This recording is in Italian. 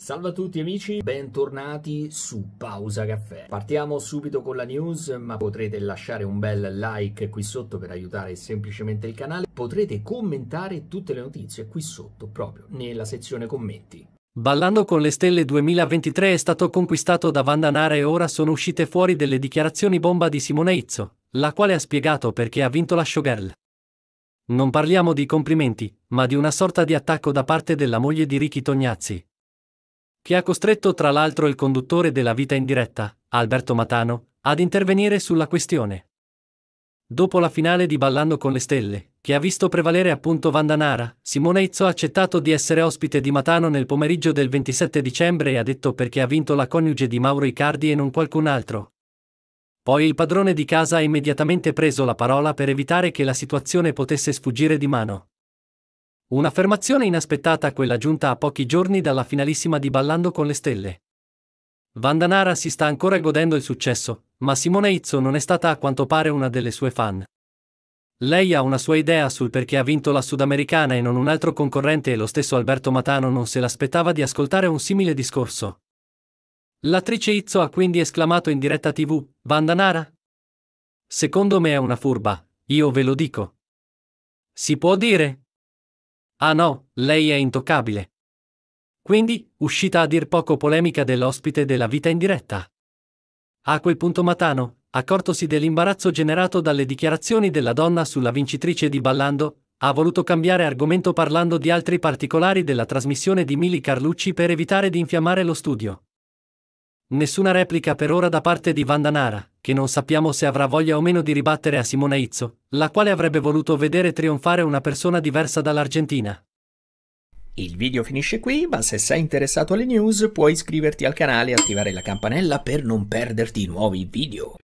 Salve a tutti amici, bentornati su Pausa Caffè. Partiamo subito con la news, ma potrete lasciare un bel like qui sotto per aiutare semplicemente il canale. Potrete commentare tutte le notizie qui sotto, proprio nella sezione commenti. Ballando con le stelle 2023 è stato conquistato da Vanda Vandanara e ora sono uscite fuori delle dichiarazioni bomba di Simone Izzo, la quale ha spiegato perché ha vinto la showgirl. Non parliamo di complimenti, ma di una sorta di attacco da parte della moglie di Ricky Tognazzi, che ha costretto tra l'altro il conduttore della vita in diretta, Alberto Matano, ad intervenire sulla questione. Dopo la finale di Ballando con le Stelle, che ha visto prevalere appunto Vandanara, Simone Izzo ha accettato di essere ospite di Matano nel pomeriggio del 27 dicembre e ha detto perché ha vinto la coniuge di Mauro Icardi e non qualcun altro. Poi il padrone di casa ha immediatamente preso la parola per evitare che la situazione potesse sfuggire di mano. Un'affermazione inaspettata quella giunta a pochi giorni dalla finalissima di Ballando con le Stelle. Vandanara si sta ancora godendo il successo, ma Simone Izzo non è stata a quanto pare una delle sue fan. Lei ha una sua idea sul perché ha vinto la sudamericana e non un altro concorrente e lo stesso Alberto Matano non se l'aspettava di ascoltare un simile discorso. L'attrice Izzo ha quindi esclamato in diretta tv, Vandanara? Secondo me è una furba, io ve lo dico. Si può dire? Ah no, lei è intoccabile. Quindi, uscita a dir poco polemica dell'ospite della vita in diretta. A quel punto Matano, accortosi dell'imbarazzo generato dalle dichiarazioni della donna sulla vincitrice di Ballando, ha voluto cambiare argomento parlando di altri particolari della trasmissione di Mili Carlucci per evitare di infiammare lo studio. Nessuna replica per ora da parte di Vandanara, che non sappiamo se avrà voglia o meno di ribattere a Simona Izzo, la quale avrebbe voluto vedere trionfare una persona diversa dall'Argentina. Il video finisce qui, ma se sei interessato alle news puoi iscriverti al canale e attivare la campanella per non perderti nuovi video.